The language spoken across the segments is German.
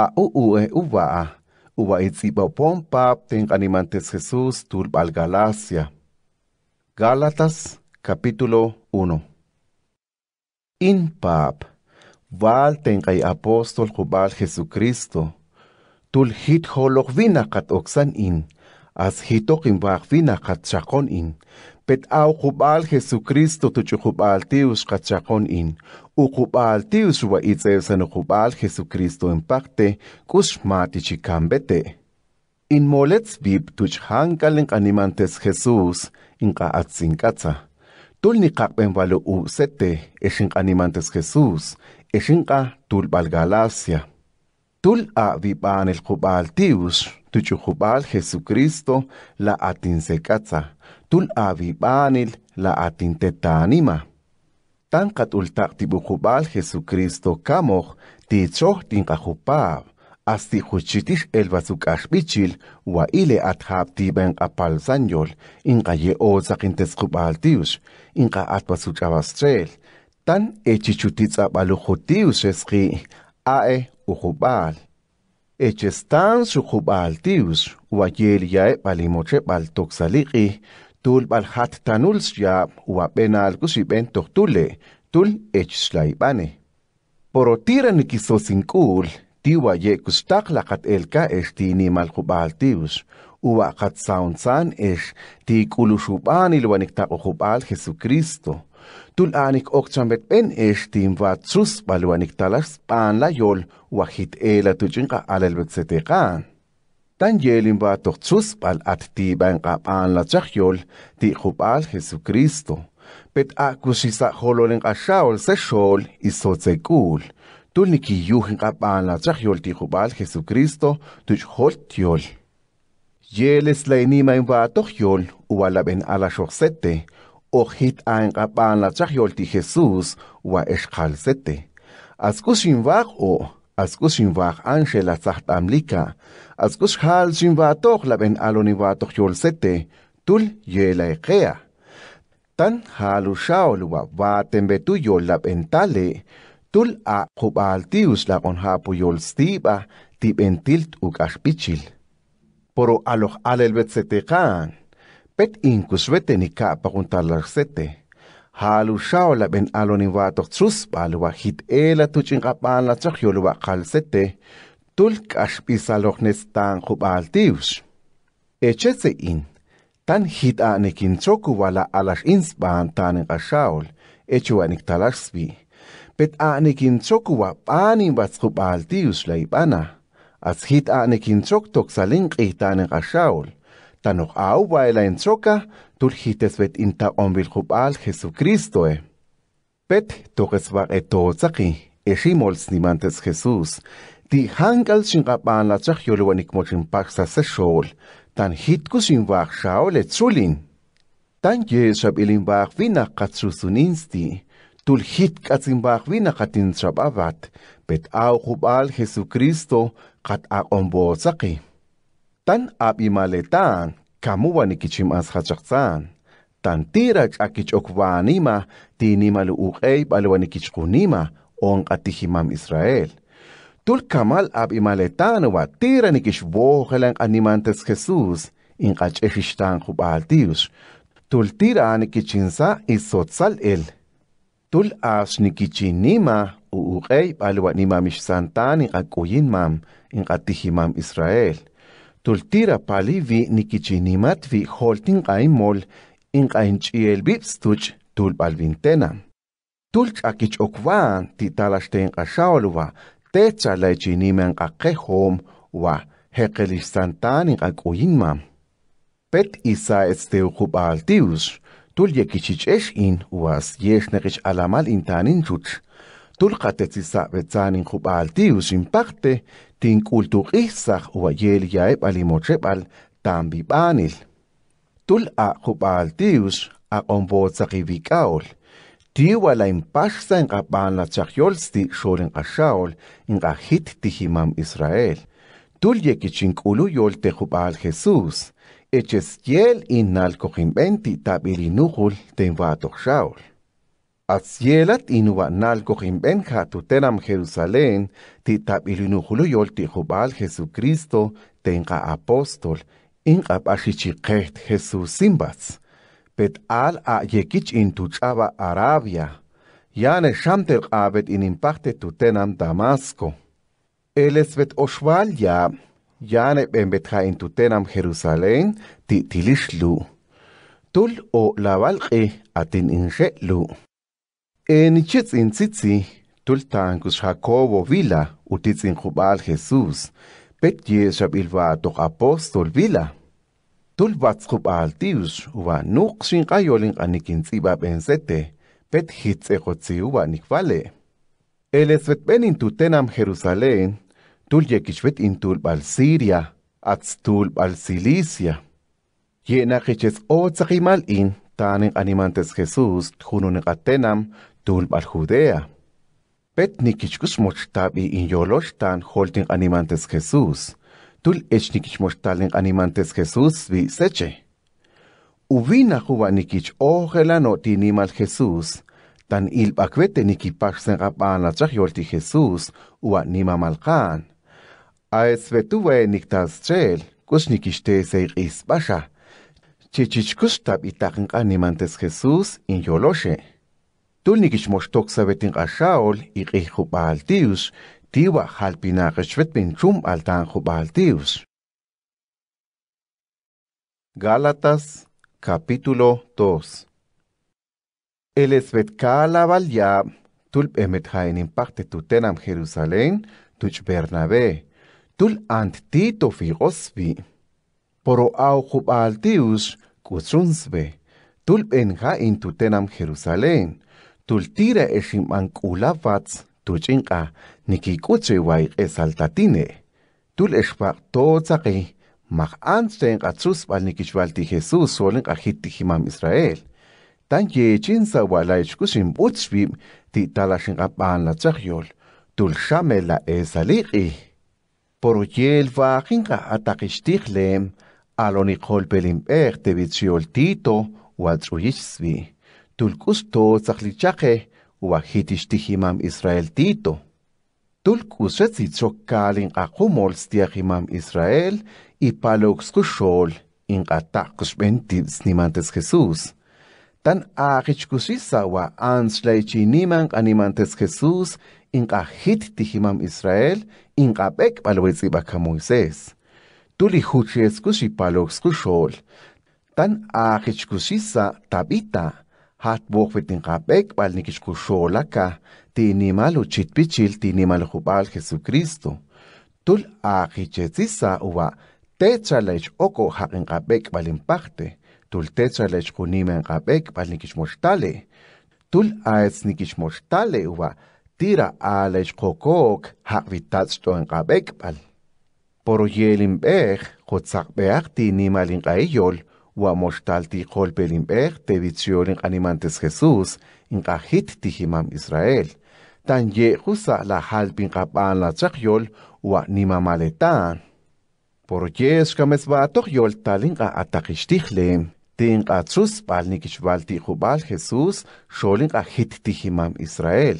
a uue uvaa, uva e pompa ten animantes Jesús turbal Galacia. Gálatas capítulo 1. In pap, val el apóstol jubal Jesucristo, tul hit holok vina kat in, as hitok in vina CAT chakon in, pet'aw qub'al Jesucristo tuchuqub'altiwx Kachakon in uqub'altiwx wa itz'ewsan uqub'al Jesucristo empaqte k'ux matichikanbete inmoletzbib tuchjankal ink'animantes Jesús ink'a'atzinkatza tulniqaqb'enwalo u'sete exinq'animantes Jesús Jesus, tulb'al Galacia tul a vipan el jubal tius, tuchu jubal Jesucristo la atinsecatza, tul a el la atintetanima. Tan katul taktibu jubal Jesucristo ti choh tinka jupab, asti chuchitish el bazuk ashbichil, wa ile athab tiben apal inka ye ozak intes jubal inca inka Tan abastrel, tan echichutitza esqui, ae ujubal. Echestan su jubal tius, uayel ya bal toxaliki, tul balhat tanuls ya al kusiben tohtule, tul echslaibane. Porotira nikisosinkul, tiwa ye kustak cat elka estini malhubal tius, uwa kat san es ti kulushuban ilwanikta ujubal Jesucristo. Tul anik okchan betpen es timvatsus talas pan la yol, wajit ela tuchinqa alal bekseteqa tan yelin ba toqtsuspal at ti banqa pan la chaxyol ti jupal Jesucristo pet a akushisa hololen qashawol seshol isotsekul tulniki yuhin qapan la chaxyol ti jupal Jesucristo tuchhol tiol yeles la inima in ba toxyol uwala ben ala shoxsete ojit an qapan la chaxyol ti Jesus wa esqalsete askushin waq o amlika, anshel atzahtamlika, askushal shinvatoj laben yol sete, tul ekea. Tan halushaoluba laben labentale, tul a la jubaltius lagonjapu tilt tibentilt el Poro sete can. pet un nikapa sete. haluxawla ben aloniwatoqtrus b'alwa jit'ela tuch'ink'ap'an latz'oqyolwa qalsete tulk'axp'isalojnestan jub'altiwx echetze'in tan hit jit'a'nekinchoku wala alax'insb'an taninqaxawl echuwa'niktalaxspi pet'a'nekinchoku wa'p'anin watzqub'altiwx la ib'ana atz jit'a'nekinchok toksalinq'ij taninqaxawl Tanok agua el enchoca, tuljites bet inta ombil jubal Jesucristoe. Eh. Pet toques war etotzaki, eshimols nimantes Jesus. Ti hankal shingapan la chahyoluanik mochinpaxa se shol, tan hitkus shinwag shaol etzulin. Tan yeshab ilinwag vina insti, katsusuninsti, tulhit katzinwag vina katin trababat, bet au jubal Jesucristo kat a akombotzaki. Tan abimaletan, kamu wa ni kichim as hachaksan. Tan tirach akich okwanima, ti ni malu ukei balu wa ni kichkunima, ong atihimam Israel. Tul kamal abimaletan wa tira ni kish wohelang animantes Jesus, in kach ehishtan kubal tiyus. Tul tira ni kichinsa isotsal el. Tul as ni kichinima, uukei balu wa ni mamish santan in akuyin mam, in atihimam Israel. Israel. tultira pali vi nikichinimat vi holtin qaimol inqainch'iel bibstuch tulpalvintena. Tulch akichokwan titalaxten qaxaoluwa techa laichinimen qaqehom wa in inqakuyinma. Pet isa esteuqupaltius tul yekichichexin was yexneqich alamal intanin chuch. Tul in betzanin qupaltius impacte tinkultuqihsaq wayelyaib alimochebal tambipanil. Tul a hubal jubaaltius a qombotzaqibicaol. Tiwala impashsa inqapana chakyolsti shorin qashaol inqahit tijimam Israel. Tul yekichinkuluyol te hubal Jesus. Eches yel in innal cojimbenti tabilinujul tenvatoxaol. Atzielat inuba nalco tutenam tutenam Jerusalén, titab ti tijubal Jesucristo, tenga apóstol, inga ajichiqeht Jesús simbats. Pet al a yekich tuchaba Arabia, yane shantel abet imparte tutenam Damasco. el esvet oshwal ya, yane bembetja intutenam Jerusalén, tilishlu, Tul o e atin lu. Enichitzintzitzin tultankus Jacobo Vila utitzin jubal Jesús, petye xabilba toh apóstol Vila. Tulbats jubal tius uba nuk xinkayolin anikinziba benzete, pet hitzekotzi uba nikvale. El esvetben intutenam Jerusalén, tul yekixbet intulbal Siria, atztulbal Cilicia. Yena hiches otzakimal in tanen animantes Jesús, junun atenam, tulbal Judea. Pet in yolochtan holtin animantes Jesús, tul ech nikichmochtalin animantes Jesús vi seche. Ubina juba nikich ojelano tinimal Jesús, tan ilpakwete rapan la yolti Jesús ua nimamalkan. Aesvetuwe niktaschel, kus nikishtese ispaxa, chichichkushtab itakin animantes Jesús yoloche. a qaxaol iqij jub'altius tiwa halpina chum tan jub'altius Gálatas capítulo 2 El esbetkálabal yab tulp emet parte tutenam Jerusalén tuch Bernabé tul ant tito Firosvi poro au jub'altius tulp enja in tutenam Jerusalén tultira eximank'ulapatz tuch'inqa nikik'utsi wayk'esaltatine tul expaq totzaqi maq'antz tenq'atzuspal nikixualti Jesús solinqa jiti jimam Israel tan yechin sawala ixkusin p'utzpim ti'tala xinqap'anlatzaqyol tulxamel la alonikol pelim ek ataqixtiqlem aloniqolpelimpej tebitsioltito waltz'uyixsbi tulkusto tzahlichaje ua jitixtijimam Israel tito. Tulkus Tulkusretzitzokal inqajumolstiaj imam Israel in ipalokskuxol inqataqxbentitsnimantes Jesus. Tan ajichkusisa wa animantes anxlaichiniman qanimantes Jesús inqajitijimam Israel in inqapekpalwetzibaja Moisés. Tuli juchieskuxipalokskuxol tan ajichkusisa tabita hatbok fitinqapek balnikich kuxolaka tinimal uchitpichil tinimal jubal Jesucristo. Tul ajichetzisa uba techalech oko haqinqapek balimpakte. Tul techalech kunimenqapek balnikichmochtale. Tul aetznikichmochtale uwa tira alech kokok haqvitatztoenqapekbal. Poro yelimbej, jotzakbeak tinimalinqaiyol, wa Uamoxtalti qolpelinb'ej tevitziolin q'animantes Jesús ink'ajitti jimam Israel. Tan ye'ju sa'la jalpin qap'an la tzaqyol ua nimamaletan. Por yex kamesba'atoj yol talin ka qa'ataqixtijlem. tinq'atzuspal nikixbal ti'jub'al Jesús xolin q'ajitti jimam Israel.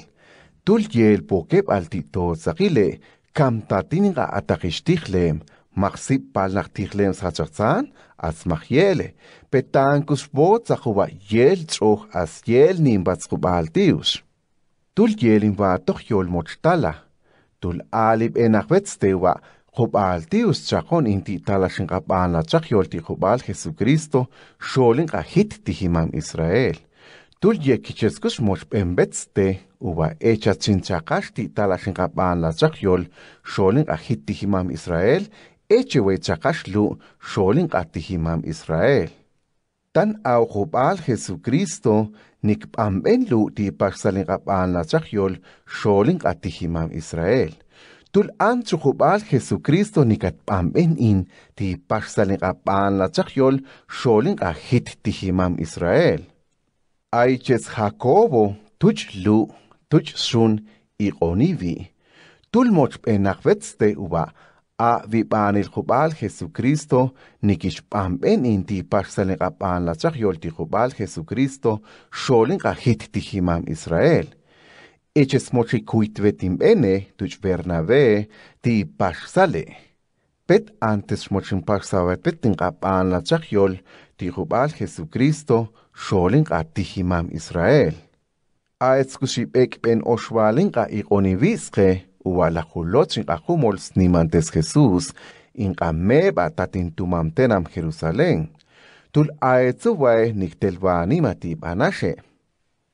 Tul yel pokeb'al ti'totzaqile kamtatinin qa'ataqixtijlem махси балнах тихлем сачцан асмах еле петанкус боцахува ел цох ас ел ним бацху балтиус тул елин ва тох ёл мочтала тул алиб энах вецтева хубалтиус чахон инти талашин гапана чах ёл ти хубал хесу кристо шолин га хит тихимам исраэл тул е кическус моч пембетсте ува эча чинчакашти талашин гапана чах ёл шолин га хит тихимам исраэл ეჩე ვე ჩაყაშლუ შოლინ ყარტი ჰიმამ ისრაელ თან აუღუბალ ჰესუ ქრისტო ნიკ პამბენლუ დი პახსალინ ყაპანა ჩახიოლ შოლინ ყარტი ჰიმამ ისრაელ თულ ან ჩუხუბალ ჰესუ ქრისტო ნიკ პამბენ ინ დი პახსალინ ყაპანა ჩახიოლ შოლინ ყაჰით დი ჰიმამ ისრაელ აიჩეს ხაკობო თუჩ ლუ თუჩ სუნ იყონივი თულ მოჭ პენახვეც დე უბა ა ვიპანილ ხუბალ ხესუ ქრისტო ნიკიშ პამპენ ინტი პარსალენ ყაპან ლაცახ იოლტი ხუბალ ხესუ ქრისტო შოლინ ყაჰით დიჰიმამ ისრაელ ეჩეს მოჩი კუიტვეტიმ ენე დუჩ ვერნავე დი პარსალე პეტ ანტეს მოჩიმ პარსავე პეტინ ყაპან ლაცახ იოლ დი ხუბალ ხესუ ქრისტო შოლინ ყა დიჰიმამ ისრაელ აეცკუში პეკ პენ ოშვალინ ყა იყონი ვისხე ualajulochin ajumols nimantes Jesús, inqameba tatintumantenam Jerusalén, tul aetzuwae niktelwanimatib anashe.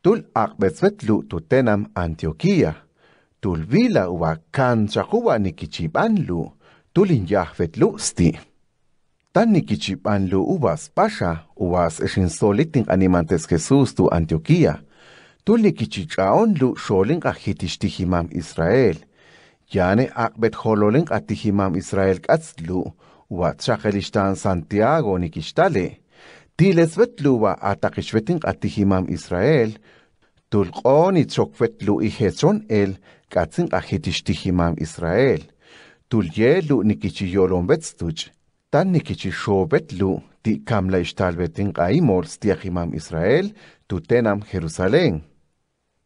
Tul akbetzvetlu tutenam Antioquia, tul vila ua kanchajuwa nikichibanlu, tul sti. Tan nikichibanlu ubas pasha, ubas solitin animantes Jesus tu Antioquia, tul nikichichaonlu xolinqa jitixtijimam Israel, ჯანე აყბეთ ხოლოლენ ყათიჰიმამ ისრაელ კაცლუ ვა ჩახელიშთან სანტიაგო ნიკიშტალე დილესვეთლუვა ატაყიშვეთინ ყათიჰიმამ ისრაელ თულყონი ჩოქვეთლუ იჰეცონ ელ კაცინ ყახეთიშთიჰიმამ ისრაელ თულიელუ ნიკიჩიოლონვეც თუჭ და ნიკიჩიშოვეთლუ დი კამლაიშთალვეთინ ყაიმორს დიახიმამ ისრაელ თუტენამ ხერუსალენ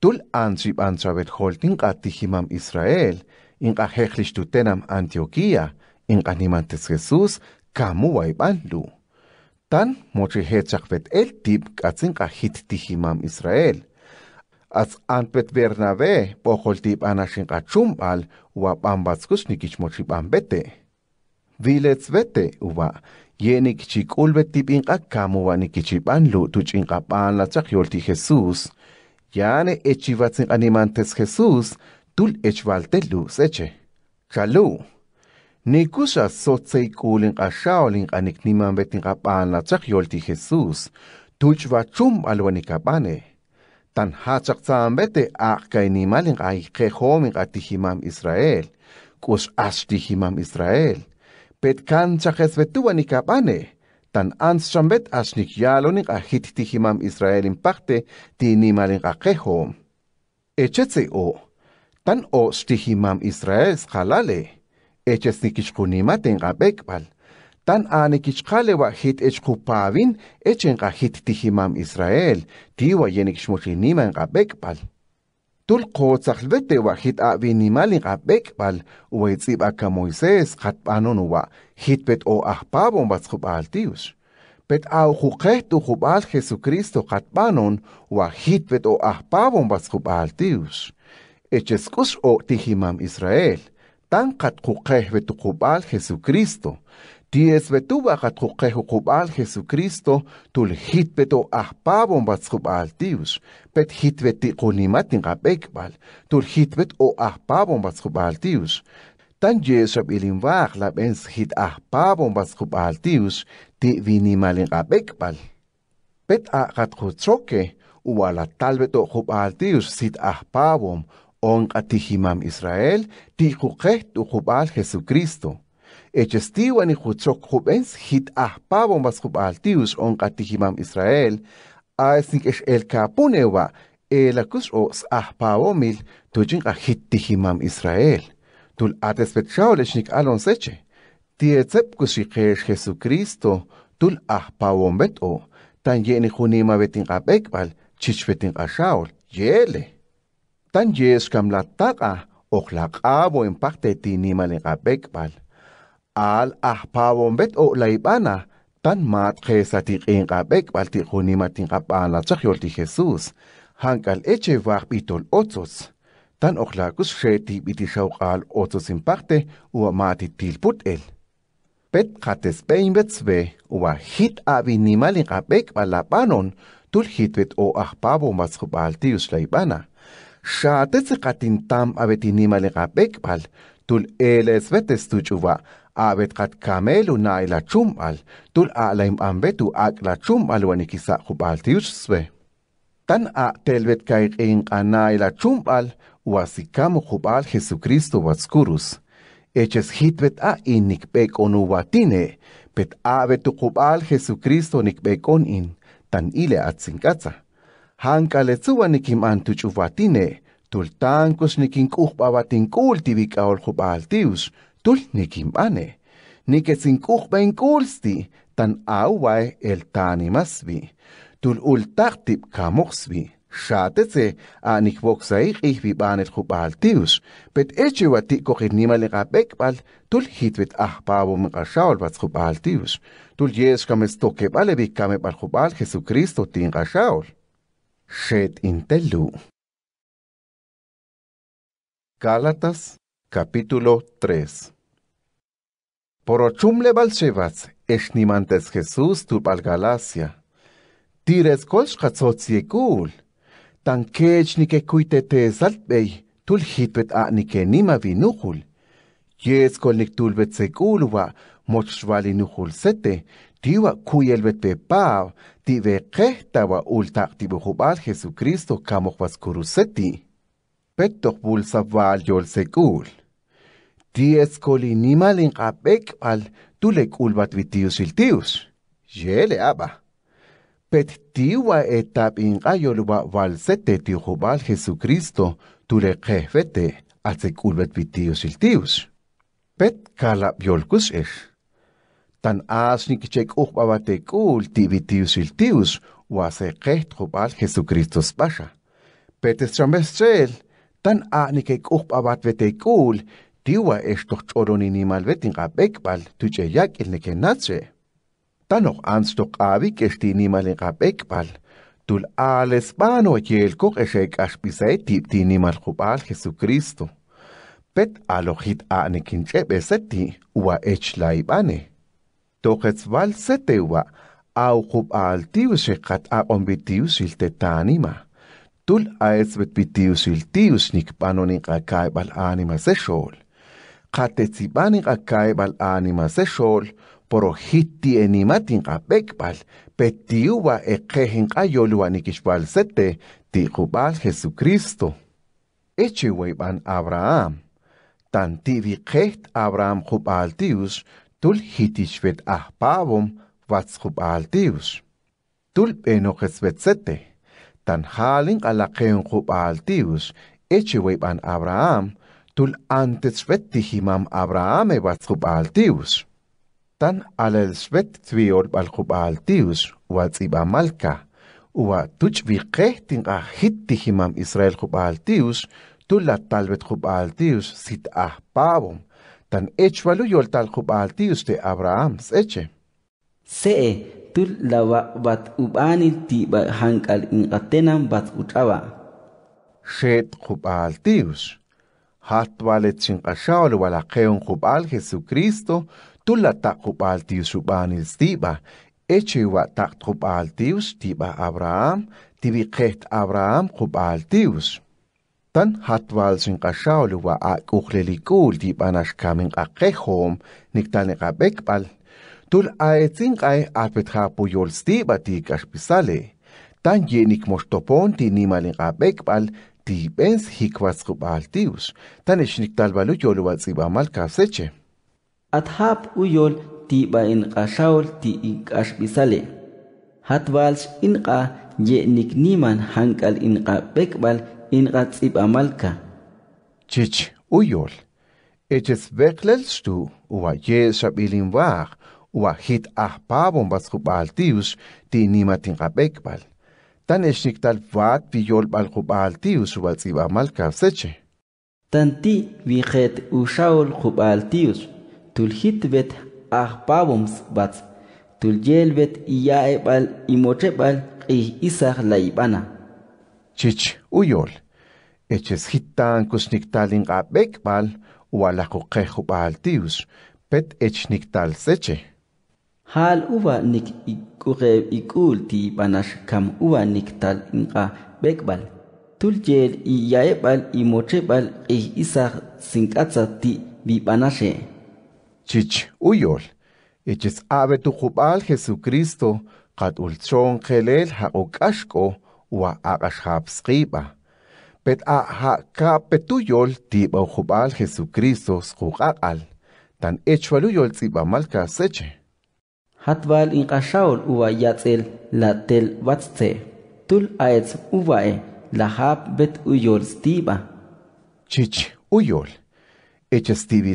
თულ ანჯიბ ანჯავეთ ხოლტინ ყათიჰიმამ ისრაელ ინყა ხეხლიშ თუ ტენამ ანტიოქია ინყა ნიმანტეს ხესუს გამუვაი პანდუ თან მოჩი ჰეჭახვეთ ელ ტიპ კაცინ ყაჰით ტიჰიმამ ისრაელ ას ანპეთ ვერნავე პოხოლ ტიპ ანაშინ ყაჩუმალ ვა პამბაცკუს ნიკიჩ მოჩი პამბეტე ვილეც ვეტე ვა იენი კიჩი კულვე ტიპინ ყა გამოვანი კიჩი პანლუ თუ წინ ყა პანლაცა ხიოლ ტი ხესუს Yane echivatsin animantes Jesus, tul echbaltelu seche. Jalú, nikusa ne sotzei kulin ashaolin anikniman betin kapana tzahyolti Jesús, tulchvachum alwanikapane. Tan a hatzak tzambete akkainimalin a tihimam Israel, kus ashtihimam Israel. Pet kanchajes betuanikapane. tan ans chambet ashnik yalonik ahit tihimam Israelin parte tinimalin akeho. Echetze o, Tan os tihimam Israel jalale. Eches nikichkunima tenkapekbal. Tan anikichkale wa hit echkupavin echenka hit tihimam Israel. Tiwa yenikchmuchinima enkapekbal. Tul kotzakhlbete wa hit avinimal enkapekbal. Uwetzib aka Moises katpanon wa hitbet o ahpabon batskupal tius. Pet au juqehtu jubal Jesucristo katpanon wa hitbet o ahpabon batskupal tius. echeskus o tijimam Israel, tan qatquqej betuqub'al Jesucristo, ties betuba kukeh uqub'al Jesucristo tuljit beto bat batzqub'al tius, pet hit betiqunimatin tul hit bet o bat batzqub'al tius, tan yeshab ilinbaj lab'ens hit bat batzqub'al tius ti vinimalin qap'ekb'al. Pet aqatquchoke, uwalatal beto kubal tius sit ahpabom atihimam Israel tijukej tujub'al Jesucristo. pavon bas kubal tius on atihimam Israel es el el aesnik'ex elkapunewa elakus'o a hit tihimam Israel. Tul tul'atespetxawlex alon seche tietzepkus xiqex Jesucristo o, tan ye'ni junima a shaol, yele tan yes kamlataqa ah, uqlaqabo impacte tinimalinqapekpal al ah o ahpabonbet u'layb'ana tan mat qesa tiq'inqapekpal tiqunimatinqap'anatsaj yolti Jesus. hank'al eche wajp'itol otzotz tan uqlakus xe tip'itixawq'al otzotzinpaqte uwa matitilput'el pet qatespeinbetsbe uwa jit'abinimalinqapekpal lap'anon tul jitbet o ajpabo ah matzqup'al tiyuxlayb'ana xatetziqatin tam abetinimalikapekbal tul eles vetes tuchuwa abetqat kamelu naila chum'al tul a'laim ambetu ak la ak'la chum'al wanikisa jub'altiuchsbe tan a telvet kai a'telbet kayq'ink'anayla chum'al wasikamu jub'al jesucristo watzkurus eches hitvet hitbet a'in onu watine pet a'betu jub'al jesucristo in tan ile atzink'atza ჰანკალეცუვანი კიმანტუჭუვატინე თულტანკუსნიკინ კუხპავატინ კულტივიკაოლ ხუპალტიუს თულნიკიმანე ნიკეცინ კუხბენ კულსტი თან აუვაი ელტანიმასვი თულულტარტიპ კამოხსვი შატეცე ანიქვოქსაი ყიჰვიბანეთ ხუპალტიუს ბეთ ეჩევატი კოხინიმალე ყაპეკპალ თულჰიტვეთ აჰპავო მყაშაოლბაც ხუპალტიუს თულიესკამეს თოკე პალევი კამე პარხუპალ ხესუ ქრისტო ტინყაშაოლ xet intelu. Gálatas capítulo 3 Porochumle balshevats eshnimantes Jesús tupal Galacia. Tires kolschatzotsiekul. Tan kechnikekuitete saltbey tulhitbet anikenima vinujul. Yeskol mochvali mochvalinuhul sete tiwa kuyelbetepa tibeqejtawa ti tibujubal Jesucristo kamohwaskuruseti. Pettoh bulsabal yolsekul. Tiescolinimal inqapek'al culbat vitius iltius. Yele aba. Pettiwa etap sete valsete tijubal Jesucristo tulekejbete atzek'ulbat vitius iltius. Pet biolkus yolkusej. tan asni kichek uqbabatekul tibitius iltius waseqeht jubal Jesucristo spasha. Petes tramestrel tan ani kek uqbabatvetekul tiwa estoch choronimal vetin qabekbal tucheyak ilnekenatse. Tanoq anstoq abi kestinimal qabekbal tul alespano yelkoq eshek ashpisay tibtinimal jubal Jesucristo. Pet alojit ani kinchebeseti wa echlaibane. val setewa a tiwxiqat il tetanima tul snik panonin nikpanoni bal anima se shol sexol qatetzib'ani bal anima se shol poro porojitti enimatin qapekb'al petiuwa eqejin q'ayoluwa nikixb'al sete ti qubal jesucristo echiweib'an abraham kecht abraham al tiu tul hitixvet ahpavom vatsjup altius. Tul enojesvetsete, tan halin alaken jup altius, echiweb an Abraham, tul antesvet tihimam Abraham e vatsjup altius. Tan alelsvet tviolb al jup altius, watsib amalka, ua a ahit tijimam Israel jup altius, tul la talvet jup altius sit ahpavom, tan yoltal altius de Abraham seche. Se, tul la bat tiba hank'al inqatenan bat ut'aba. Shet jub'altius. Hat waletsin qashawal walakeon jub'al Jesucristo tu la ta' ubani stiba Eche wa ta' tiba Abraham tibi Ket Abraham altius tan hatwal sin qashawli wa a uqlilikul di banash kamin qaqehom niktani qabekpal tul aetzin qay apetha puyolsti bati kashpisale tan yenik mostopon ti nimalin qabekpal ti bens hikwats qubaltius tan ishniktalbalu yolwa tzibamal kaseche athap uyol ti ba in qashawl ti ikashpisale hatwals inqa yenik niman hankal inqa bekbal in ratzib amalka. Chich uyol. Eches beklelstu, ua ye shabilin wag, ua hit ahpabon bas hubaltius, ti nimatin gabekbal. Tan eshniktal vat piyol bal hubaltius ua tzib amalka seche. Tanti vijet ushaol hubaltius, tulhit bet ahpaboms bats, tulyel bet vet bal imoche bal, ih isah laibana. Chich uyol. Eches echesjitan kuxniktalinqab'ekb'al ualajoqejub'al tius pet seche. Hal uva nik ik'uqeb ik'ul banash, kam uva inga yaebal i mochebal iyaeb'al imocheb'al q'ij ti bi banashe. chich uyol tu kubal jesucristo Kelel Ha Ukashko wa skiba pet a ha ka petuyol ti al Jesucristo al tan echualuyol yol malka seche. Hatval in kashaol uva yatzel la tel vatze tul aets uvae la hab bet uyol stiba. Chich uyol, eches tibi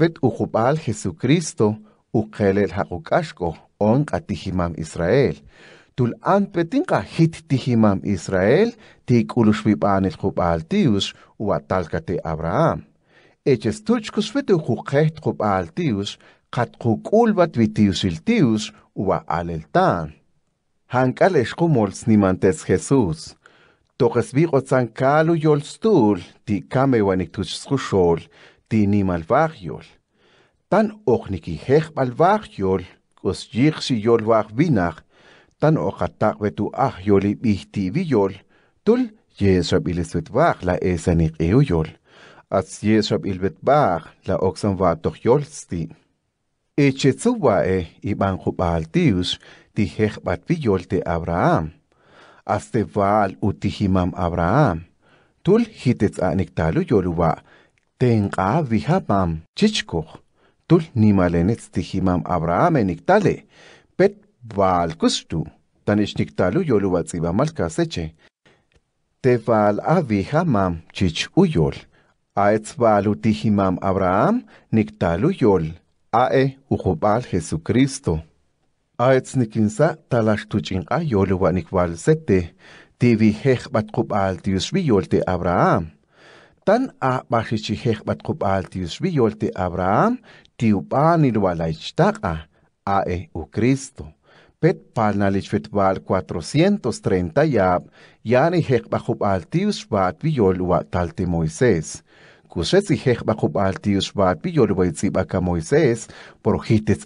vet ujubal Jesucristo ukelel hakukashko on atihimam Israel. an petinka hit Tihimam Israel tik'uluxpipanil jup'al altius, u te Abraham. Eches kat juqejt jup'al vitius qatquk'ulba Iltius, uwa aleltan. Hank'al exqumolts nimantes Jesús. Toqesbiqotzan kalu yolstul ti kame wanik skushol ti vahyol. Tan oqnikijej balvagyol, k'us yol yolwaj binaj tan oqataqwe tu ahyol ibihtiviyol tul yeso iliswitbaj la esanik euyol ats yeso ilbetbaj la oksan vatohyolsti echitzuwae iban jubaltius tijejbatviyol te abraham aste vaal utijimam abraham tul jitetz'anik taluyoluwa tenqaa vijamam chichkoj tul nimalenetztijimam abraham eniktale ვალ კუსტუ დანიშნიქტალუ იოლუვა წიბა მალკასეჩე თეფალ ავიჰა მამ ჩიჩ უიოლ აეც ვალუ ტიჰი მამ აბრაამ ნიქტალუ იოლ აე უხუბალ ჰესუ ქრისტო აეც ნიკინსა ტალაშტუ ჩინყა იოლუვა ნიქვალ სეტე დივი ჰეხბატ ყუბალ დიუს ვიოლ დე აბრაამ თან ა ბაშიჩი ჰეხბატ ყუბალ დიუს ვიოლ დე აბრაამ დიუ პანილვალაი ჩტაყა აე უ ქრისტო petpal nalichfitbal 430 yab, yani hekbajubal tiusbat biyol uatalti Moisés. Kushetz y hekbajubal tiusbat biyol uaitzibaka Moisés, por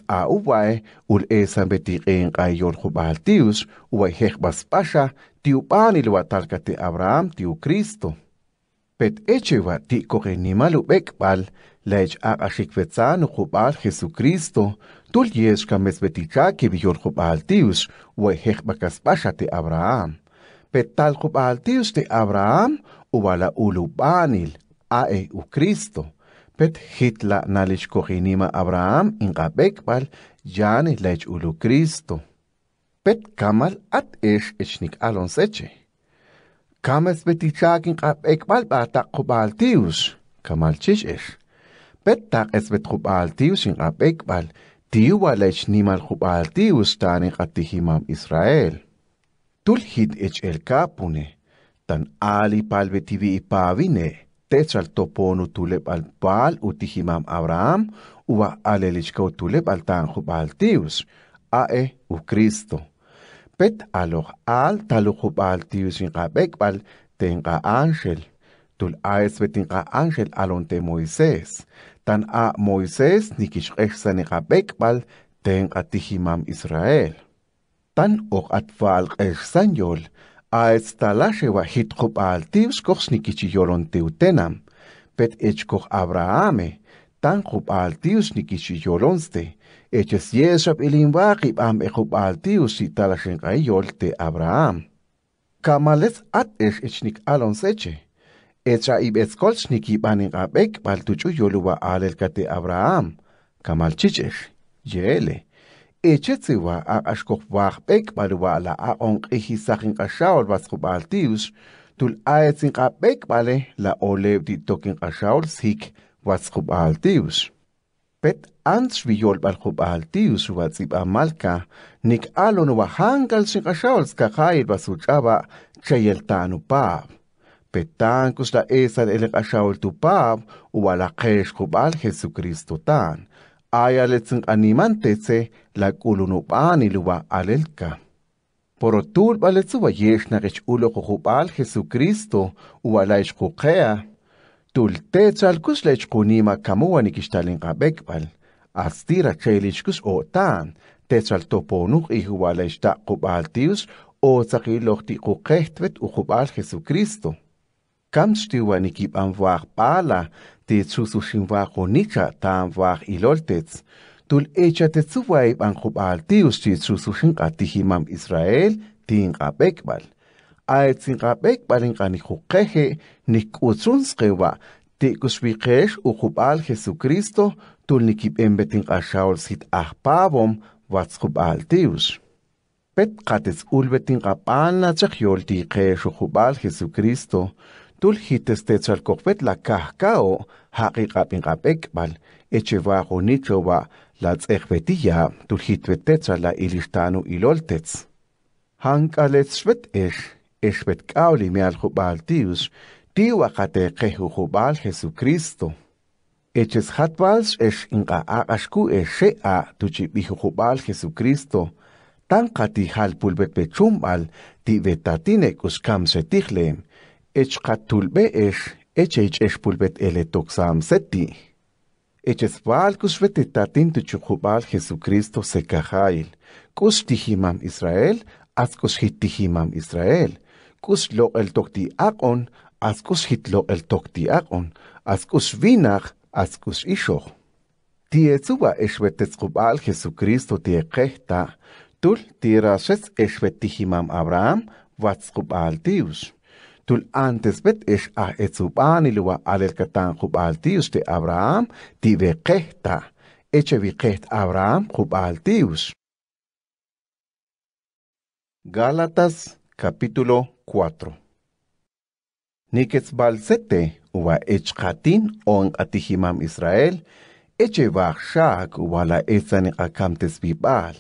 a ubae, ul esan betiqen ayol jubal tius, uai hekbaspasha, tiupanil uatalkate Abraham tiu Cristo. Pet echewa ti kogenima Lech ab ajikvetzan chubal Jesucristo, tul ka mesbetika ki biyol qubal hech bakas bakaspaja te Abraham. Petal chubal tiush te Abraham, ulu banil, ae u Cristo. Pet hitla nalich kohinima Abraham in gabekbal, jani lech ulu Cristo. Pet kamal at esh echnik seche. Kames betichakin gabekbal ekbal bata qubal kamal chish ech. es pettaq Tiu jub'altiw nimal tiyuwa lechnimal jub'altiw qati himam Israel. hit ech capone, tan ali pal betivi ipavine, techal toponu tuleb al pal himam Abraham uwa alelichkau tuleb al tan jub'altiws, ae u Cristo. Pet alo al talu jub'altiw xinq'ap'ekb'al Tenga ángel. tul aes betinga ángel alonte Moisés, tan a Moisés bal ten atijimam Israel. Tan och atfaalqejsan sanyol, a etztalaxewa jitqupaaltiws koj teutenam, pet ech ichkoj Abrahame tan ech es yeshab ilim ilinwaqib am Talashen italaxenqayol te Abraham. Kamales at ech ichnik alonseche. Etraib etzkolchniki paninqab'ek baltuch'u yoluwa kate Abraham kamal kamalchich'ej yele. Echitziwa aqaxkojwajb'ek baluwa la a onk ehi aqonq'ijisajinqaxawal basqub'altius tul'aetzinqab'ek bale la tokin oleb'titokinqaxawal sik wasqub'altius. Pet antz biyol balqub'altius watzib'amalka nik'alon wajankal xinqaxawal skaqayil basuch'aba' chayeltanupab. Petangkus la esan elek axawel tupab u ala qexqubal Jesucristo tan. Ayaletzin animantese la kulunupani luwa alelka. Porotul baletzuwa yexna gech ulo qubal Jesucristo u ala ixquqea. Tultetzalkus la ixqunima kamuwa nikishtalin qabekbal. Astira chelichkus otan. Tetzaltoponuq ihuwa la ixtaq qubaltius o tzaqilohti quqehtvet u qubal Jesucristo. an nikipanwaj pala tetsusuxinwaj onicha tanwaj iloltets tul echa tetsuwa ipanjupaltius tetsusuxinqa tijimam Israel tinqapekbal aetzinqapekbal inqanijuqeje nik'utzunsqewa ti'kuxviqex ujup'al Jesucristo tul nikip'embe tinqaxawol sit'ajpabom ah watzjup'altius petqa tetz'ulbe tinqap'alna chejyol tiqex ujup'al Jesucristo tulhitestetzalcohpet la cahcao haqiqapinqapekbal echevajonitlowa latzejbetiya tulhitvetetza la ilixtanu iloltets. tius, el, exvetcauli mealjubaltius, tiwaqateqejujubal Jesucristo. Eches hatbals es inqa aqashku eshea tuchipijujubal Jesucristo, tan qatijalpulvetpechumbal se uskamsetihlem, echqatulbej echeichexpulbet eletoxamseti echesbalkuxbetitatin tochokjobal Jesucristo sekajail kox tijimam Israel askox jitijimam Israel kox lo'eltokti aq'on askox jitlo'eltokti aq'on askox vinaj askox ixoj tietzuwa exbetezqobal Jesucristo kehta e tul tieraxes exbetijimam Abraham watzqobal dius antes antes ix a etzub'an al el katan jub'altius de Abraham ti Kehta, eche veqeht Abraham us. Galatas capítulo 4 Niketzbalsete uwa echkatin on Atihimam Israel, eche Shak uwa la akamtes vibal.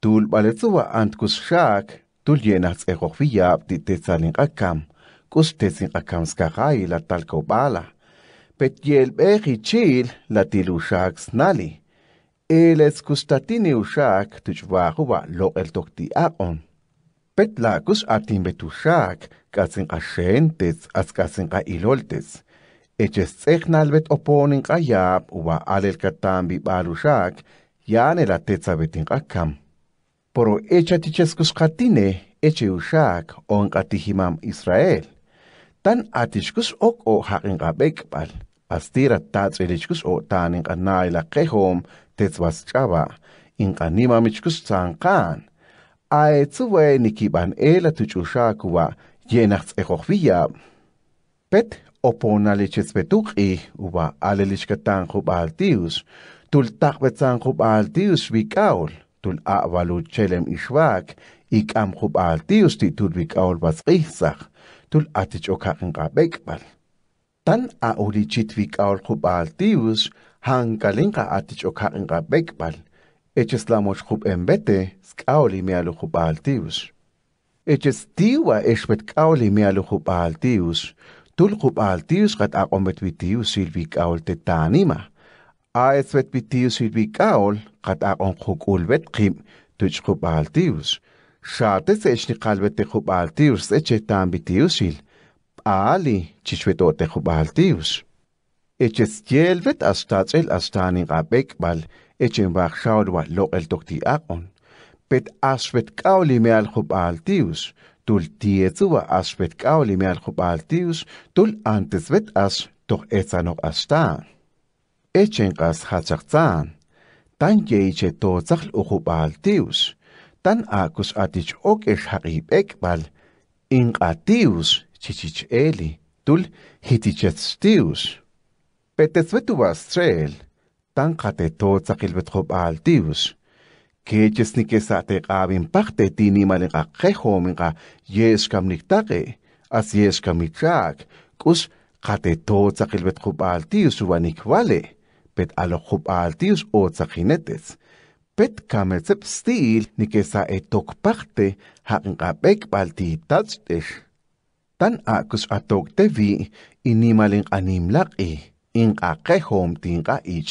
tul baletzuwa antkus shak, tul yenaz di ti tetzaniqakam, Kustesin akamskajay la talcobala, petyelbeji chil la tilushak snali, eles kustatini ushak tichwahuwa lo el la kus atin betushak Kasin ashentes askatzin ka iloltes, eches tzechnalbet oponin kayab uwa alel katambi balushak, yane la betin akam. Poro echa ticheskus katine, eche ushak on tijimam Israel. tan atiskus ok o haqin qabek bal astira ta tsilichkus o tan in qana ila qehom tets was chaba in qani mamichkus tsan qan ae tsuwe nikiban ela tu chusha kuwa yenaqts ekhokhviya pet opona lechets betuq i uba alelishka tan khubal tius tul taqbetsan khubal tius wikaul tul a valu chelem ishwak ikam khubal tius titul wikaul bas qihsakh tul atichoka nga bekbal. Tan a uli chitvi kaol khubal tivus hankalinga atichoka nga bekbal. Eches lamos khub embete skaoli mealu khubal tivus. Eches tiwa eshbet kaoli mealu khubal tivus. Tul khubal tivus gat akombet vitiu silvi kaol te taanima. A eswet vitiu silvi kaol gat akon khukul vet khim tuch khubal tivus. Tivus. шаатэс эчни калбэтэ хубалтиус эчэтам битиусил али чичвэтотэ хубалтиус эчэс гэлвэт астацэл астани гапэк бал эчэм бахшаод ва локэл докти акон бэт асвэт каули меал хубалтиус тул тиэцува асвэт каули меал хубалтиус тул антэсвэт ас тох эцанок аста эчэн кас хачагцан танкэ ичэ тоцахл ухубалтиус tan akus atich okesh haqib ekbal inqatius chichich eli tul hitichet stius petetsvetu vas trel tan qate to tsaqil betkhob al tius kechis nikesa te qabin pakte tini mal qa qekho min qa yes kam niktaqe as yes kam mitrak kus qate to tsaqil betkhob al tius vanik vale pet alo khob al tius o tsaqinetes petkametzepstil nikesa etokparte haqqapek baltitatz'tex tan akus atoktevi inimalin qanimlaqi e, inqaqejom tinqa'ich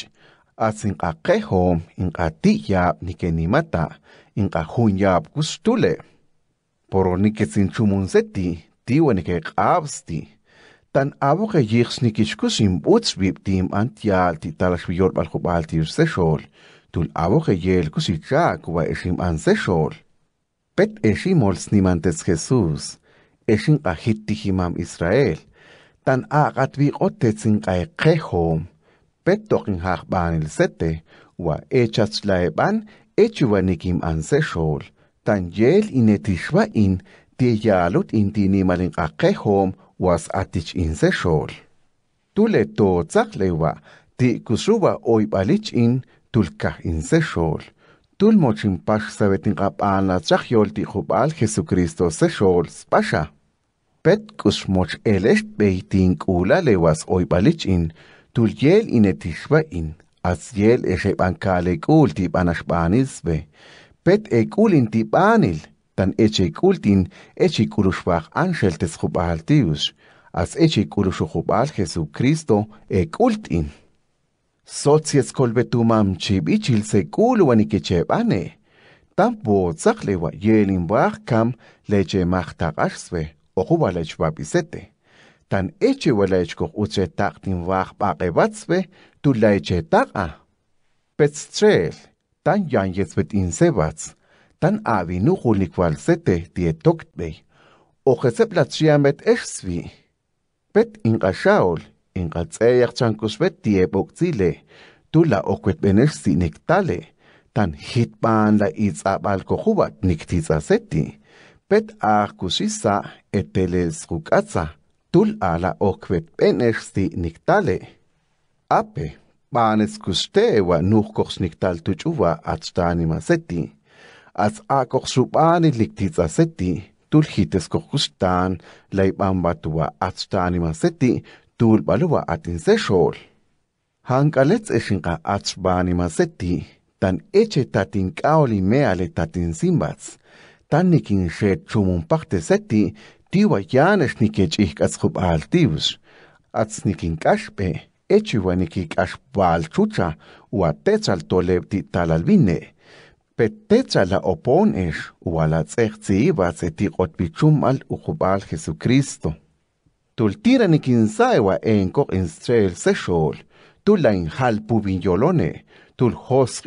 atzinqaqejom inqatiyab nikenimata inqajunyab kustule poroniketzinchumunseti tiwa nikeq'absti tan abo que yichs nikixkusin butzbib tim antial titalaxviyor baljubaltirsexol tul abo yel kushika kuba eshim anse shol. Pet eshim ols nimantes Jesus, eshim ahitti himam Israel, tan a agatvi otetzin kehom, pet hachban haqban sete, wa echats laeban echuwanikim anse shol, tan yel inetishwa in die jalut in tiyalut intinimalin qaqehom was atich inse shol. Tule to die ti kusuba oibalich in, tulka insexol tulmochimpax sabetinqap'anatz'ajyol ti'jub'al Jesucristo sexol spaxa. Petk'ux moch'elexb'ej tink'ula lewas oyb'alich'in tulyel inetixba'in atz'yel exeb'ankalek'ul tib'anaxb'anisbe. Pet ek'ulin tib'anil tan echek'ultin echik'uluxbaj anxel tesjub'altiux as echik'uluxujub'al Jesucristo ek'ult'in. სოციეს კოლბე თუმამჩი ბიჩილ セ კულვანი კეჩებანე там ბოცხლევა იელინ ბახკამ ლეჯე მახტაყარსვე ოხუბალეჩვა ბისეთე თან ეჩევალეჩკო უცე დახტინ ვახბაყევაცვე თულაეჩე დაა პეცტრელ თან იანიესვეთ ინსევაც თან ავინუ ხულიკვალსეთე დიეტოქტბეი ოხესებლაციამეთ ეშსვი პეთ ინყაშაოლ ინყაცე ახცანკუს ვეთ დიეპოქცილე დულა ოქვეთბენერ სინეკტალე თან ჰიტბან და იცაბალ კოხუბად ნიქთიცასეთი პეთ აკუსისა ეტელეს რუკაცა დულ ალა ოქვეთბენერ სინეკტალე აპე ბანეს კუსტე ვა ნუხკოხს ნიქტალ ტუჭუვა აცტანიმასეთი ას აკოხსუბანი ნიქთიცასეთი დულ ჰიტეს კოხუსტან ლაიბამბატუვა აცტანიმასეთი tuulbaluwa atin se xol. Hankalets exinqa achbani maseti, tan eche tatin kaoli meale tatin simbats, tan nikin xet chumunpakte seti, tiwa yanes nikech ihkatzhub altibus, atz nikin kaxpe, eche wa nikikaxbal chucha, wa tetzal tolebti talalbine, petetza la oponex, wa la tzehzi iba al otbichumal ujubal Jesucristo. tultira nikinsaewa enkok instrel sexol, la Inhal vinyolone, tul Hos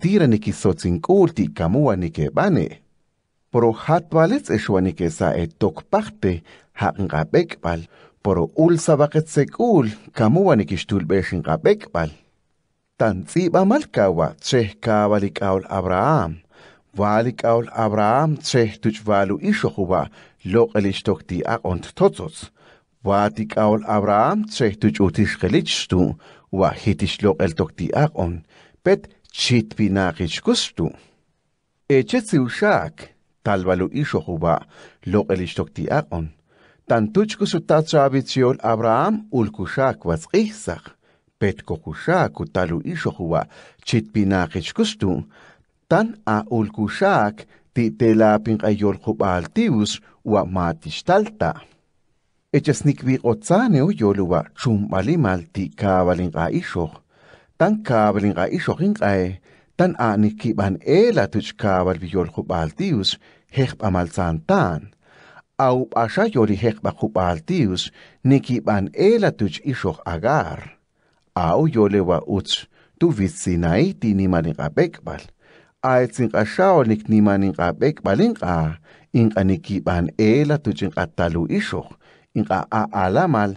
tira ni kisotzin kulti kamua kebane. Poro e tok pachte, ha haqnqapekbal, poro ulsabaqetsekul kamua Tan Tantsiba malkawa Kawalik aul Abraham, valik aul Abraham isho huwa, ლოყელიშ დოქტი აყონთ თოცოც ვადიკაულ აბრაამ წეჰტუჭ უთიშ ხელიჩშტუ ვა ჰიტიშ ლოყელ დოქტი აყონ პეტ ჩიტბინაღიშ გუსშტუ ეჩე ციუშაკ ტალვალუ იშო ხუბა ლოყელიშ დოქტი აყონ ტანტუჭ გუსუ ტაცრავიციოლ აბრაამ ულკუშაკ ვაწყიხსახ პეტ კოკუშაკ უტალუ იშო ხუბა ჩიტბინაღიშ გუსშტუ ტან აულკუშაკ ტიტელა პინყაიოლ ხუბა ალტიუს uamatixtalta. Echasnikvi otzaneu yolua chumbalimalti kabalinqaixoj, tan kabalinqaixojinqae, tan anikiban ela tuchkabalviyoljubaltius jejpamaltzantan. au asha yoli hekba kubaltius niki ban ela tuch ishok agar. Au yolewa uts tu vitsinai ti nimani kabekbal. Aetzin ashao nik nimani kabekbalin a in aniki ela tuchin atalu ishok, in a alamal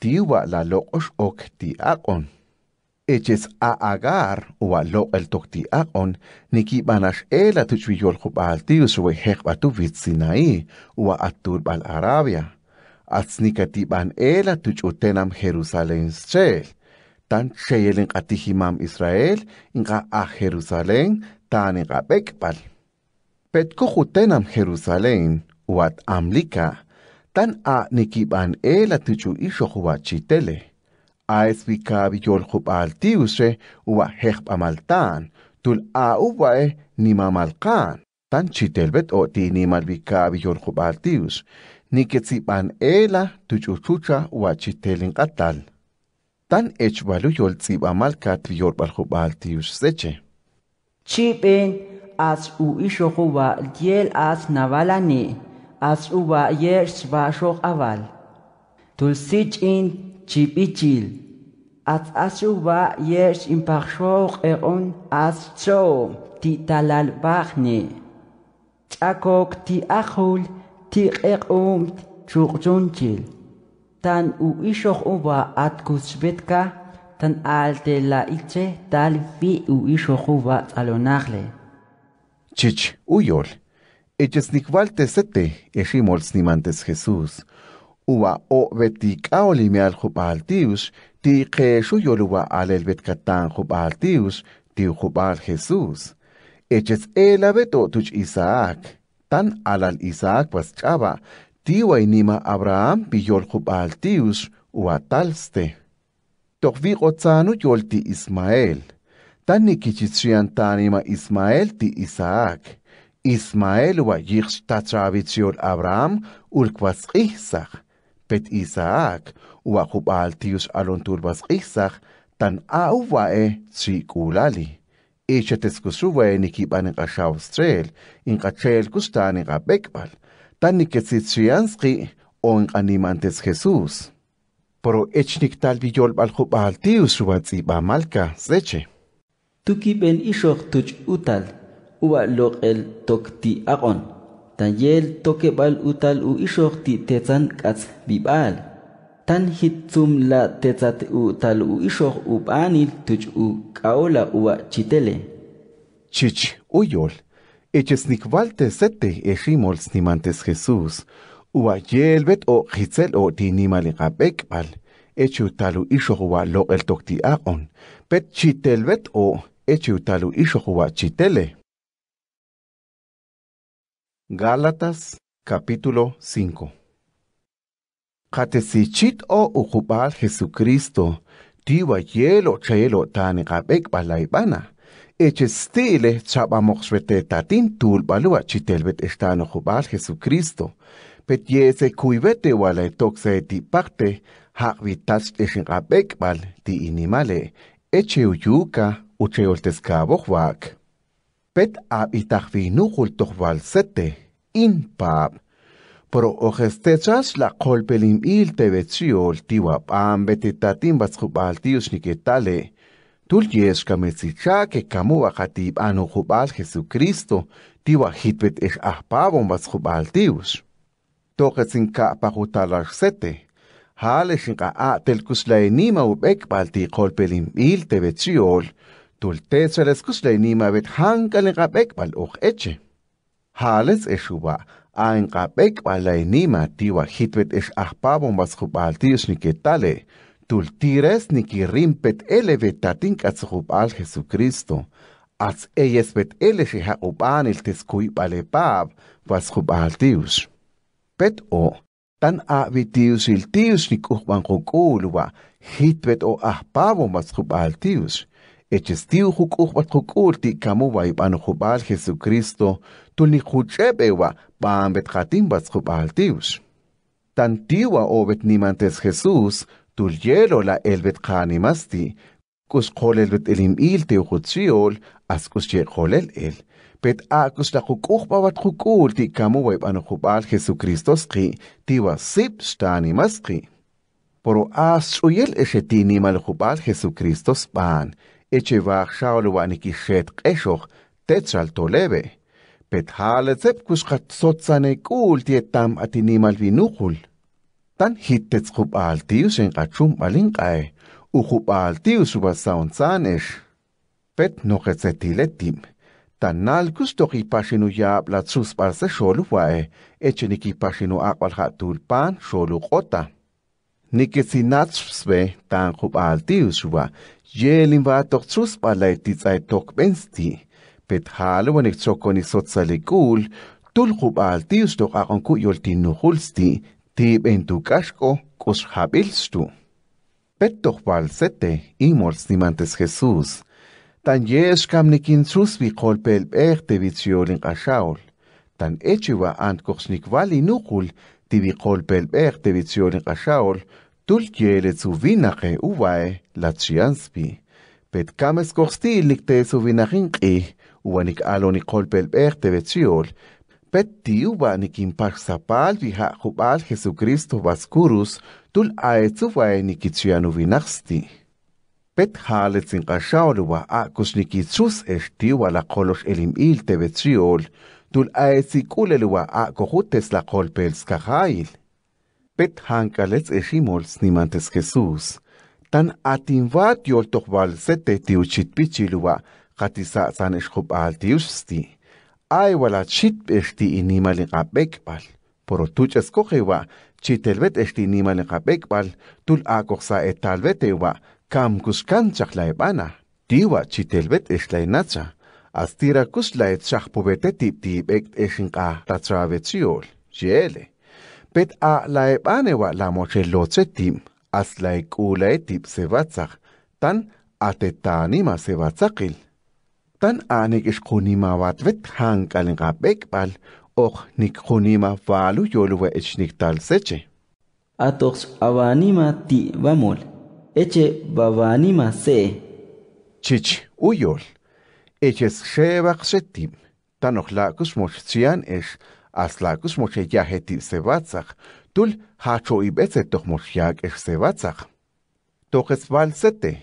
tiwa la lo ok ti akon eches a agar wa lo el tokti akon niki banash ela tuchwi yol al tius we hek batu wa atur bal arabia ti ban ela utenam jerusalén shel, tan cheyelen atihimam israel inga a jerusalén tan inga bekbal petkohu tenam Jerusalén uat amlika, tan a nikiban e la tuchu ishohu wa chitele. A esvika bijol hub al tiusre uwa hechp amaltan, tul a uwae ni mamalkan. Tan chitel bet o ti ni malvika bijol hub al tius. Niketzipan e la tuchu chucha uwa chitelin katal. Tan echvalu yol tzip amalka tviyor balhub al tius seche. Chipin, از او ایشخو و دیل از نوالانی از او و یرس و اول تلسیچ این چی بیچیل از از او و یرس این پخشوق اقون از چو تی تلال بخنی چاکوک تی اخول تی اقوم چوخجون چیل تن او با و ادکوش بیتکا تن آلت لا ایچه تال فی او ایشخو و نخلی Chich uyol, echesnikwalte sete, snimantes Jesús. Ua o jubal tius, ti qeshuyol al el betkatan tius, ti jupal Jesús. Eches abeto tuch Isaac, tan alal Isaac ti wa inima Abraham piyol tius, uwa talste. Tokvi otzanu yolti Ismael tanima Ismael ti Isaac. Ismael wayix tatravitziol Abraham urkwasqihsaj, pet Isaac, wajubaaltius alonturwasqihsaj, tan auwae tzikulali. Icheteskusuwe nikipanqaxawstrel, inqachelkustanqapekbal, On Animantes Jesús. Pero echniktalviyolbaljubaltius uatzibamálca Zeche. tukibel ishoj tuch utal uwa loq'el tokti aq'on tanyel tokeb'al utal u ishoj ti'tetzan k'atz b'ib'al tan jitzum la tetzat u tal u ishoj u b'anil tuch u k'aola uwa chitele chich uyol eches echesnikvalte sete eximol snimantes jesús uwa yelbet o jitzel o tinimaliqapekb'al echu talu ishoj uwa tok tokti aq'on pet chitel chitelbet o isho ixoh chitele. Gálatas capítulo 5 chit o ujubal Jesucristo, tiwa yelo chelo tan gabek balaibana. Echestile tul tulbalua chitelbet estano jubal Jesucristo. Pet yese kuivete wale ti parte, hakvitach eshin bal di inimale, eche uyuka ucheoltezcabohvac. Pet ab itahvinuhultohval sete, in pab. Pro ojestechas la colpelim il tebechiol tiwap am betitatim batshubal tius niketale. Tul yesh kametzicha ke kamu anu jubal Jesucristo tiwa hitbet ej ahpabon batshubal tius. ka sete. Hale shinka a enima ubek balti colpelim il tebechiol. tultez xalaskus leinimavet hankal nkapekbal uq'eche haalets exuba anqapekbal lainima tiwa hitwet ex ajpabon basqupaltius niketale tultires nikirrimpet elevetatin k'atzujup'al jesucristo atz eyespet ele xijaqup'an ilteskuip'alepab basqup'altius pet o' tan a'bitius iltius nik'ujpanquk'uluwa hitwet o ajpabon basqup'altius ეჩეს დიუ ხუ კუხბათ ხუ კურტი გამოვა იპანო ხუ ბალ ხესუ ქრისტო ტუნი ხუ ჭებევა ბამბეთ ხატიმ ბაც ხუ ბალ დიუს თან დიუა ოვეთ ნიმანტეს ხესუს ტულიერო ლა ელვეთ ხანი მასტი კუს ხოლელვეთ ელიმ ილტე ხუ ციოლ ასკუს ჯე ხოლელ ელ ბეთ აკუს და ხუ კუხბავათ ხუ კურტი გამოვა იპანო ხუ ბალ ხესუ ქრისტოს ხი დიუა სიპ სტანი მასტი პორო ასუიელ ესე დინი მალ ხუ ბალ ხესუ ქრისტოს ბან echevajxaol uan ikixet qexoj tetzaltolebe. Petjaletsep kuxqatzotzanekul tietam atinimalvinuqul. Tan hitetzqupaaltiu senqachum alinqae, uqupaaltiu subasaontzanex. Pet noqetzetiletim. tanalkus tokipaxinu yaabla tsuspalse xolu wae, eche nikipaxinu akwalja tulpan xolu qota. Nikitzinatspsbe tan jubaaltius wa, Jelin va toqchus palay tok bensti. Pet hal wan ikchokoni sotzalikul tulqub altius toq aqonku yoltinuhulsti. Tib en tu kashko kus habilstu. Pet toq balsete imols nimantes Jesus. Tan yesh kam nikin susvi kolpel echte viziolin kashaul. Tan echiwa antkoxnikvali nukul tibi kolpel echte viziolin kashaul tuljelets ubinaje ubae latxianspi, petkames kostilniktes ubinajinq'i, ubanik aloniqolpelbej tebechiol, petti uba nikinpaxsapalbi ja'jub'al Jesucristo baskurus tul'aetz ubae nikitxian ubinajsti. Pet halet jalets inqaxaol uba a'kus nikitzxus exti uba laqolox elim'il tebechiol tul'aetz ik'ulel uba a'kojutes laqolpelskajail. Pet hankalets eshi mols nimantes Jesus. Tan atin vat yol tokval sete tiuchit pichilua, katisa san eshkup al tiusti. Ai wala chit eshti inimali gabekbal. Poro tuch eskokewa, chitelvet eshti inimali gabekbal, tul akoksa etalvetewa, kam kuskanchak laibana. Tiwa chitelvet eshlai nacha. Astira kuslaet shakpubete tip tip ekt eshinka tatravetsiol. Jele. Jele. Bet a lae bane wa la moche loce tim, as lae kulae tip se vatsak, tan ate tani ma se vatsakil. Tan ane kish kunima wat vet hankal nga bekbal, ok nik kunima valu yolwe ech nik tal seche. Atoks awanima ti vamol, eche bavanima se. Chich uyol, eches shevak se tim, tan ok la kus moch tsyan ech, Astlakus mocheyaheti sebatzach, tul hacho ibetse tohmochiak sebatzach. Toques valsete,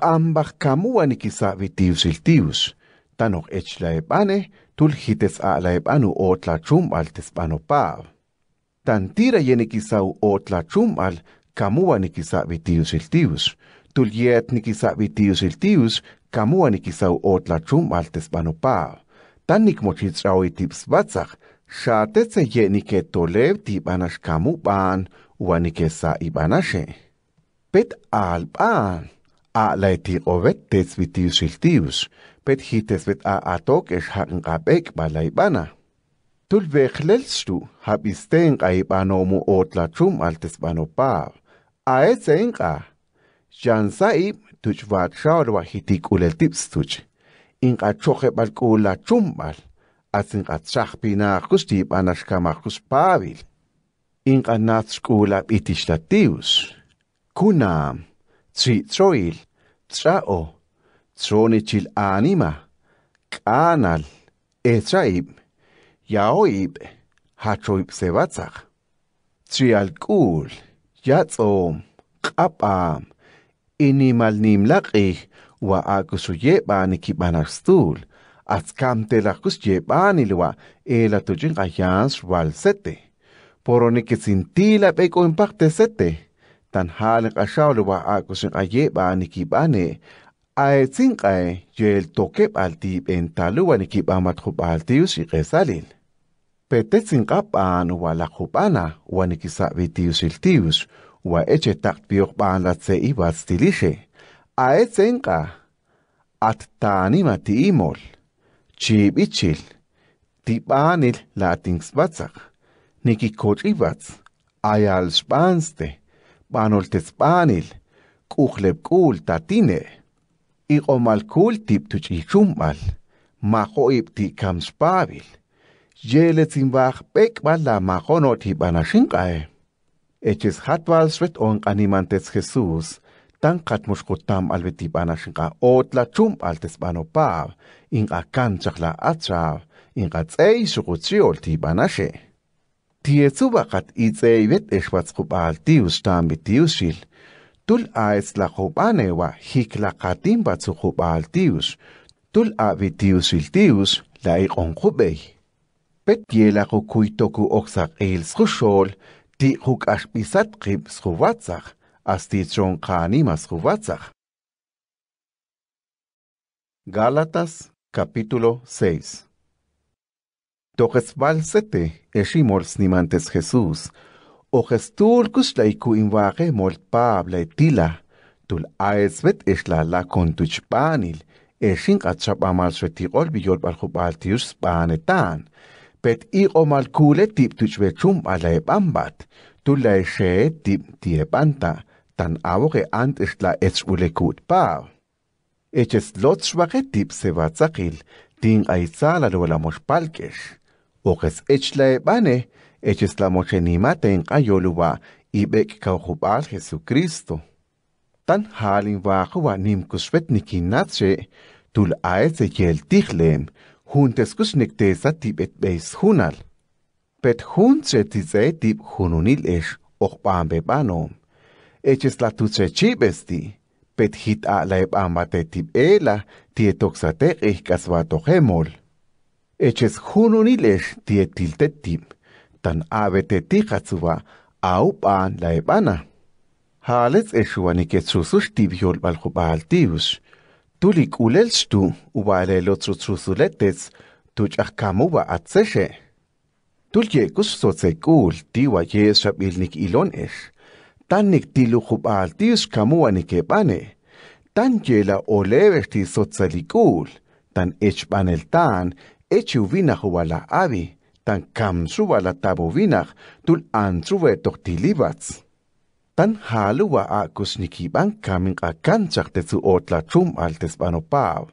ambach kamua nikisabitius iltius, tanok echlaepane, tul hites alaepanu otlachum al tespanopav. Tantira yenikisau otlachum al kamua nikisabitius iltius, tul yet nikisabitius iltius, kamua nikisau otlachum al tespanopav. Tan nikmochitzrao itipsbatzach, Xatetse niketolev tibanaxkamupan uanikesa ibanaxe. Pet al ban alpan, alaetiqovettets vitiuxiltius, pet jites vet aatokex hankapek balaibana. Tulvejlelstu habistenqa ibanomu otlachum altesbanopav, aetzenqa, xansaib tuchvatshaurwa jitikuleltipstuch, inqachoje balkulachum bal. ათინყაც ხფინახკუს დიპანაშკამახკუს პავილ ინყანაცკულა პიტიშტატიუს კუნა ციტროილ ცაო ცონიჩილ ანიმა კანალ ეცაი იაოი ჰაჩოი პსევაცახ ციალკულ იაწო ყაპა ინიმალნიმლაყი ვა აგსუიე ბანიკი ბანასტულ Azcam telajus yepanilua, el atuyin ayans walsete. la peco impacte sete. Tan halik ashaulua akusin aye nikibane. el yel tokep altib en talua nikibamatjub altius y resalil. Petetzinkapan walakjubana wanikisabitius iltius, wa eche taktbiokban latse ibatstilije. Aetzenka. At tanima ti imol. ჩიბიჩილ დიპანილ ლატინგს ბაცახ ნიკი კოჭი ბაც აიალ სპანსტე პანოლტე სპანილ კუხლებ კულ დატინე იყო მალ კულ ტიპ თუ ჭიჩუმ მალ მახო იპტი კამ სპავილ ჯელე ცინბახ პეკ მალა მახონო ტიპანაშინ ყაე ეჩეს ხატვალს რეთ ონ ყანიმანტეც ხესუს – tankatmuxkotam albitibanaxinqa otla chum'al tespanopab inqa kanchajla achab inqa tz'ey xuquchiol tibanaxe tietzuwaqat itz'eybet expatzqup'al tiusxtam bitiuxil tul a etzlajop'anewa jiklaqatinpa tzuqup'al tius tul a bitiuxil tius la iqonqup'ey pet yelaqu kuytoku oqsaq'il squxol ti'quk'axp'isatqib squwatzaj astitzonkanimas juvatzaj. Galatas, capítulo 6 valsete, esimols nimantes Jesús, ojesturkus laiku invage molt pabla etila, tul aesbet eslala contuchpanil, eshin achapamal suetigol billol barjubaltius panetan, pet omal kule tip tuchvechum ala tul tul eshe tip tiepanta, dann auch es gut ist schwache tip Ich tan awoqe antes tla etzwilekuutpa eches tlotzwaque tipsewatzakil tin aitzalal walamoxpalkex oqes echtlaepaneh eches tlamoxenimate inkayoluwa ib'ekkawjup'al jesucristo tan jalin wajuwa nimkuxpet nikinnatxe tul'aetze yeltijlem junteskuxnik tesa tib'etb'eis junal pet juntxe titse tib jununil'ex ojp'anpepanom eches la tuce chibesti, pet hit a la eb amate tip ela, tie toxate ich kas vato gemol. Eches hunun iles tie tilte tip, tan abete tichatsuva aupan la ebana. Haalets eshuwa niket susus tip yol balhu baal tius. Tulik ulelstu uvale lotsu susuletes, tuch akamuva atseshe. Tulje kus sotse kuul tiwa jesab ilnik ilon esh. tanik tilujup altis kamua nikepane, tan yela oleves ti sotzalikul, tan echpaneltan, echiuvina jubala abi, tan kamsuvala tabuvinach, tul antsuve tohtilibatz. Tan haluwa akus a kamin de tetsu otla trum altes panopav,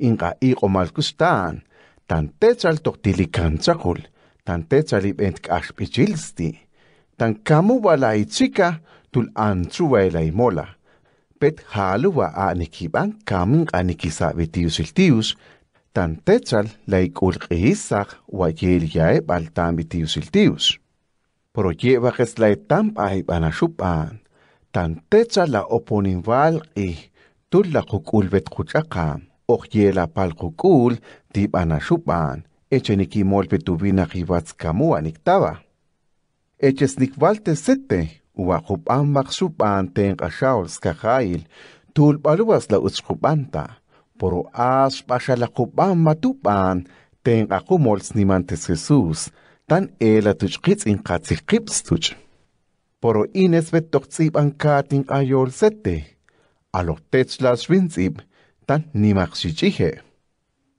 inga iqo malkustan, tan techal tohtilikanchakul, tan techalib entk ashpichilsti. tan kamu wala chika, tul antsu la imola. Pet halu wa anikiban anikisa vitius iltius, tan techal laikul qisak wa yel yae baltam bitius iltius. Pero lleva tampa anashupan, tan techal la val y tul la kukul vet kuchakam, o yela pal kukul tip anashupan, echenikimol petubina camu aniktaba. Echesnikvaltesete, uajupamak supanten kashaus kajail, tulpaluas la utskupanta, poro as pashalakupam matupan, ten akumols nimantes Jesus, tan ela tuchkitz in katzikips Poro ines betokzib an katin ayol sete, alotechlas winzib, tan nimaxichige.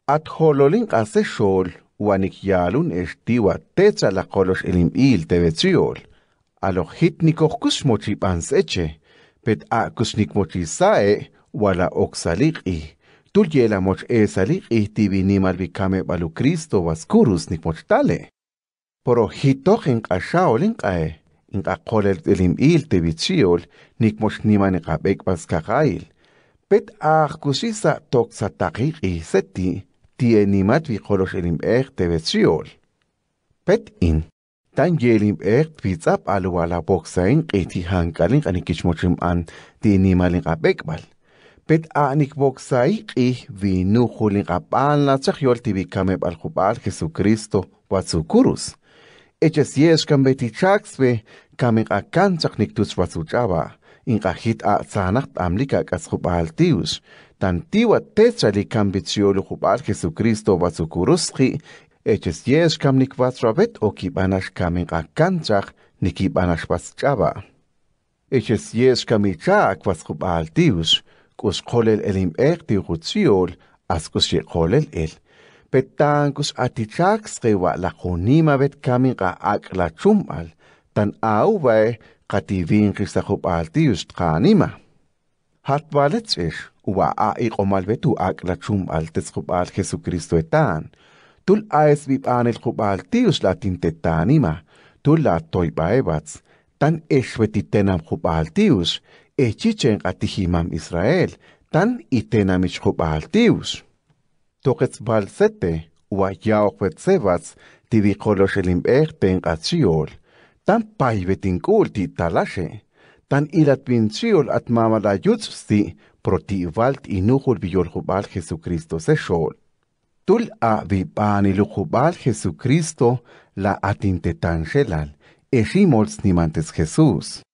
At hololin ase shol, uanikyalun extiwa tetzalacolos ilimil tebetziol, eche, pet a sae, wala oxaliqui, tulyela moch balu esaliqui tibinimalbicame balucristo vascurus nicmochtale. Porojitoj inqaxaol inqae, inqaqolel bek vas nicmochnimaneqabecpascaqail, pet a acusisa i seti, die niemand wie kolosher im echt de vetsiol pet in dann gelim echt wie zap alu ala bok sein qiti hankalin qani kichmochim an die niemalin qabekbal pet anik bok sai qi vi nu khulin qapan la tsakhyol tv kame bal khubal jesucristo watsukurus eches yes kan beti chaks ve kame qakan tsakhnik tus watsuchaba ინყაჰით აცანახტ ამლიკა კაცხუპალტიუს თან ტივა თესალი კამბიციოლი ხუპალ ქესუ ქრისტო ვაცუკურუსხი ეჩეს იეს კამნიკ ვაცრავეთ ოკი ბანაშ კამინყა განცახ ნიკი ბანაშ ვაცჭავა ეჩეს იეს კამიჩა კვასხუპალტიუს კუს ხოლელ ელიმ ეგდი ხუციოლ ასკუსი ხოლელ ელ petankus atichak srewa la khonima vet kaminqa aklachumal tan auwe qativinqis tajump'altiyus tqaanima hatbaletz'ej uwa a'iqo malbetu aklachum al Jesucristo etan tul aes bib'anel jup'altiyus latintetanima tul Baebats, tan ejbetitenam jup'altiyus ejchichen qatijimam Israel tan itenam ich jup'altiyus toqetzbalsete uwa yaoq betzebatz tibiqoloxelinb'ej tenqatziol tan kulti talashe, tan la at proti protivalt inuhul hubal Jesucristo sechol. Tul a jubal Jesucristo la gelal, ni nimantes Jesús.